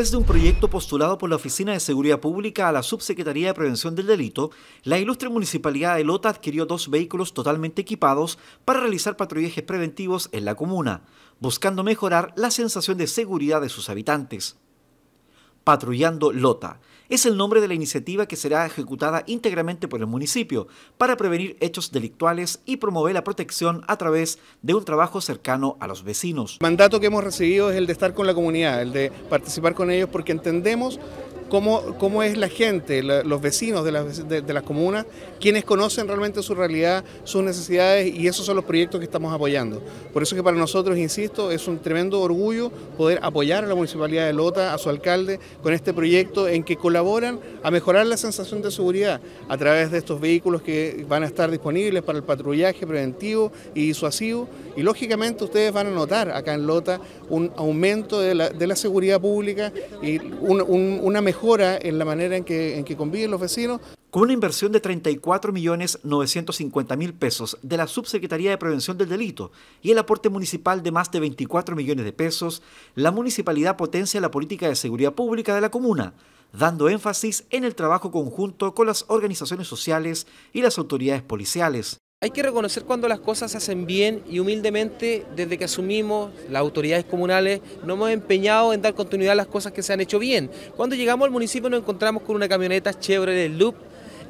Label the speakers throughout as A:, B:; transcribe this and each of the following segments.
A: Desde un proyecto postulado por la Oficina de Seguridad Pública a la Subsecretaría de Prevención del Delito, la ilustre Municipalidad de Lota adquirió dos vehículos totalmente equipados para realizar patrullajes preventivos en la comuna, buscando mejorar la sensación de seguridad de sus habitantes. Patrullando Lota, es el nombre de la iniciativa que será ejecutada íntegramente por el municipio para prevenir hechos delictuales y promover la protección a
B: través de un trabajo cercano a los vecinos. El mandato que hemos recibido es el de estar con la comunidad, el de participar con ellos porque entendemos cómo, es la gente, los vecinos de las, comunas, quienes conocen realmente su realidad, sus necesidades y esos son los proyectos que estamos apoyando. Por eso es que para nosotros, insisto, es un tremendo orgullo poder apoyar a la Municipalidad de Lota, a su alcalde, con este proyecto en que colaboran a mejorar la sensación de seguridad a través de estos vehículos que van a estar disponibles para el patrullaje preventivo y disuasivo. Y lógicamente ustedes van a notar acá en Lota un aumento de la, seguridad pública y una mejora en la manera en que, en que conviven los vecinos.
A: Con una inversión de 34.950.000 pesos de la Subsecretaría de Prevención del Delito y el aporte municipal de más de 24 millones de pesos, la municipalidad potencia la política de seguridad pública de la comuna, dando énfasis en el trabajo conjunto con las organizaciones sociales y las autoridades policiales.
C: Hay que reconocer cuando las cosas se hacen bien y humildemente, desde que asumimos las autoridades comunales, nos hemos empeñado en dar continuidad a las cosas que se han hecho bien. Cuando llegamos al municipio nos encontramos con una camioneta Chevrolet Loop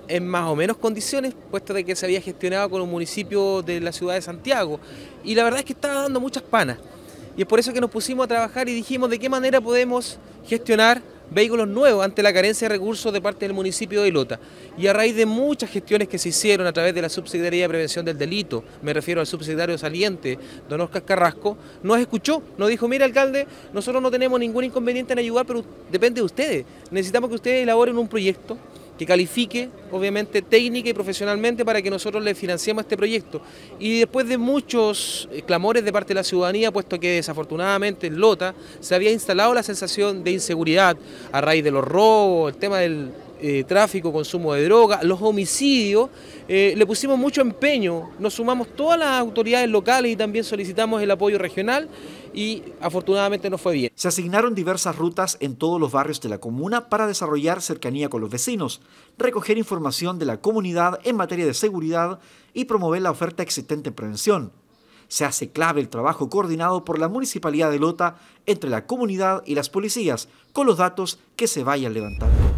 C: en más o menos condiciones, puesto de que se había gestionado con un municipio de la ciudad de Santiago. Y la verdad es que estaba dando muchas panas. Y es por eso que nos pusimos a trabajar y dijimos de qué manera podemos gestionar vehículos nuevos ante la carencia de recursos de parte del municipio de Lota Y a raíz de muchas gestiones que se hicieron a través de la Subsecretaría de Prevención del Delito, me refiero al subsecretario saliente, don Oscar Carrasco, nos escuchó, nos dijo, mire alcalde, nosotros no tenemos ningún inconveniente en ayudar, pero depende de ustedes. Necesitamos que ustedes elaboren un proyecto que califique, obviamente, técnica y profesionalmente para que nosotros le financiemos este proyecto. Y después de muchos eh, clamores de parte de la ciudadanía, puesto que desafortunadamente en Lota se había instalado la sensación de inseguridad a raíz de los robos, el tema del eh, tráfico, consumo de drogas, los homicidios, eh, le pusimos mucho empeño, nos sumamos todas las autoridades locales y también solicitamos el apoyo regional y afortunadamente nos fue bien. Se asignaron diversas
A: rutas en todos los barrios de la comuna para desarrollar cercanía con los vecinos, recoger información de la comunidad en materia de seguridad y promover la oferta existente en prevención. Se hace clave el trabajo coordinado por la Municipalidad de Lota entre la comunidad y las policías, con los datos que se vayan levantando.